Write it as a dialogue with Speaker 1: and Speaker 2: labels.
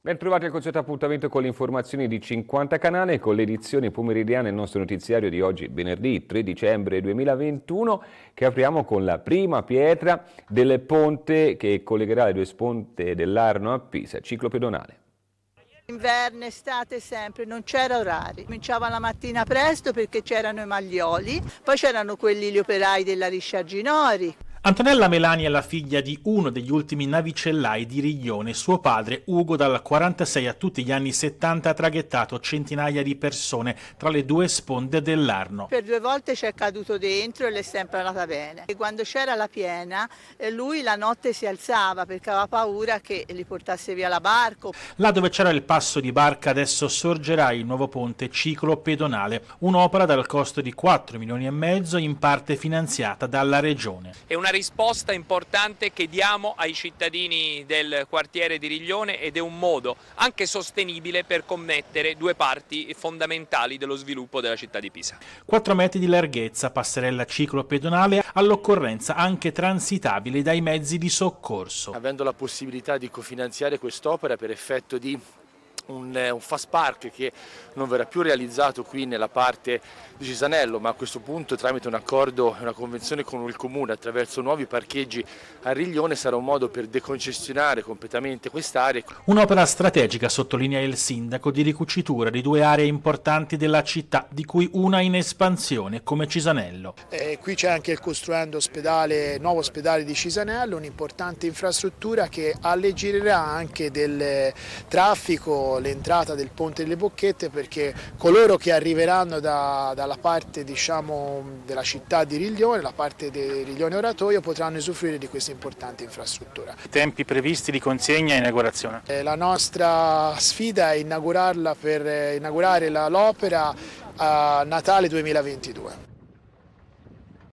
Speaker 1: Ben trovati al consueto appuntamento con le informazioni di 50 canale e con l'edizione pomeridiana del nostro notiziario di oggi, venerdì 3 dicembre 2021, che apriamo con la prima pietra del ponte che collegherà le due sponte dell'Arno a Pisa, ciclo pedonale.
Speaker 2: Inverno, estate, sempre, non c'era orari. Cominciava la mattina presto perché c'erano i maglioli, poi c'erano quelli gli operai della Risciarginori.
Speaker 3: Antonella Melani è la figlia di uno degli ultimi navicellai di Riglione, suo padre Ugo dal 1946 a tutti gli anni 70 ha traghettato centinaia di persone tra le due sponde dell'Arno.
Speaker 2: Per due volte ci è caduto dentro e le è sempre andata bene. E quando c'era la piena eh, lui la notte si alzava perché aveva paura che li portasse via la barca.
Speaker 3: Là dove c'era il passo di barca adesso sorgerà il nuovo ponte ciclo pedonale, un'opera dal costo di 4 milioni e mezzo in parte finanziata dalla regione.
Speaker 2: È
Speaker 4: una risposta importante che diamo ai cittadini del quartiere di Riglione ed è un modo anche sostenibile per commettere due parti fondamentali dello sviluppo della città di Pisa.
Speaker 3: 4 metri di larghezza, passerella ciclo pedonale, all'occorrenza anche transitabile dai mezzi di soccorso. Avendo la possibilità di cofinanziare quest'opera per
Speaker 1: effetto di un, eh, un fast park che non verrà più realizzato qui nella parte di Cisanello, ma a questo punto tramite un accordo e una convenzione con il comune attraverso nuovi parcheggi a Riglione sarà un modo per deconcessionare completamente quest'area.
Speaker 3: Un'opera strategica, sottolinea il sindaco, di ricucitura di due aree importanti della città, di cui una in espansione come Cisanello.
Speaker 4: Eh, qui c'è anche il costruendo ospedale, nuovo ospedale di Cisanello, un'importante infrastruttura che alleggerirà anche del traffico l'entrata del ponte delle Bocchette perché coloro che arriveranno da, dalla parte diciamo, della città di Riglione, la parte di Riglione Oratoio, potranno usufruire di questa importante infrastruttura.
Speaker 3: I tempi previsti di consegna e inaugurazione?
Speaker 4: Eh, la nostra sfida è inaugurarla per eh, inaugurare l'opera a Natale 2022.